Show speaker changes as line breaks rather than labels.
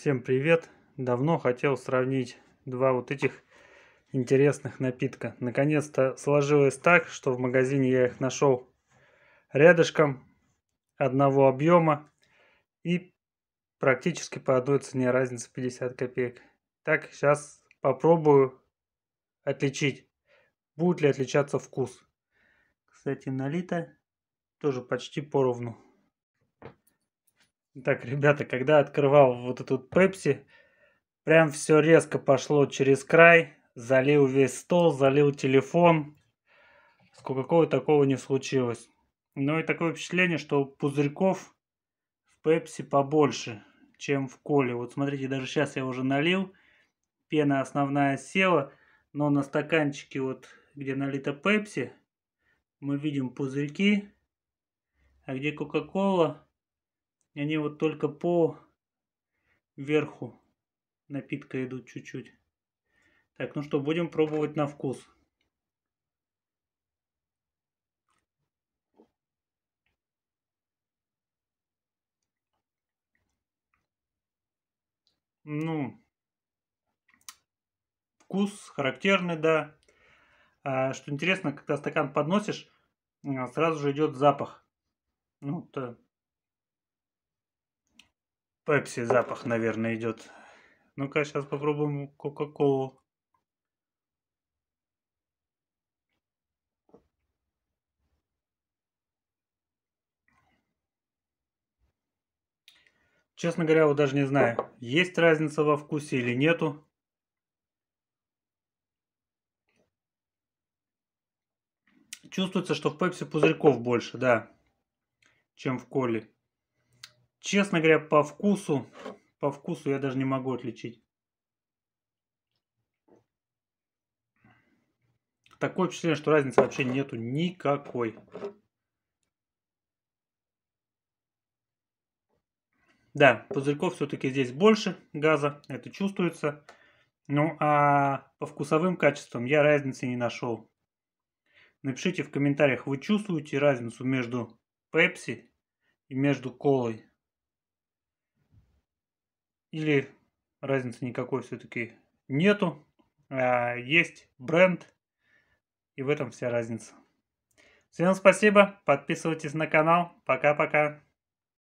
Всем привет! Давно хотел сравнить два вот этих интересных напитка. Наконец-то сложилось так, что в магазине я их нашел рядышком, одного объема и практически по одной цене разница 50 копеек. Так, сейчас попробую отличить, будет ли отличаться вкус. Кстати, налито тоже почти поровну. Так, ребята, когда открывал вот эту пепси, прям все резко пошло через край, залил весь стол, залил телефон. С кока такого не случилось. Ну и такое впечатление, что пузырьков в пепси побольше, чем в коле. Вот смотрите, даже сейчас я уже налил, пена основная села, но на стаканчике вот, где налита пепси, мы видим пузырьки, а где кока-кола, они вот только по верху напитка идут чуть-чуть. Так, ну что, будем пробовать на вкус. Ну, вкус характерный, да. А, что интересно, когда стакан подносишь, а, сразу же идет запах. Ну, то э, Пепси запах, наверное, идет. Ну-ка, сейчас попробуем Кока-Колу. Честно говоря, вот даже не знаю, есть разница во вкусе или нету. Чувствуется, что в пепси пузырьков больше, да, чем в коле. Честно говоря, по вкусу, по вкусу я даже не могу отличить. Такое впечатление, что разницы вообще нету никакой. Да, пузырьков все-таки здесь больше газа, это чувствуется. Ну а по вкусовым качествам я разницы не нашел. Напишите в комментариях, вы чувствуете разницу между Pepsi и между колой или разницы никакой все-таки нету. А, есть бренд, и в этом вся разница. Всем спасибо, подписывайтесь на канал. Пока-пока.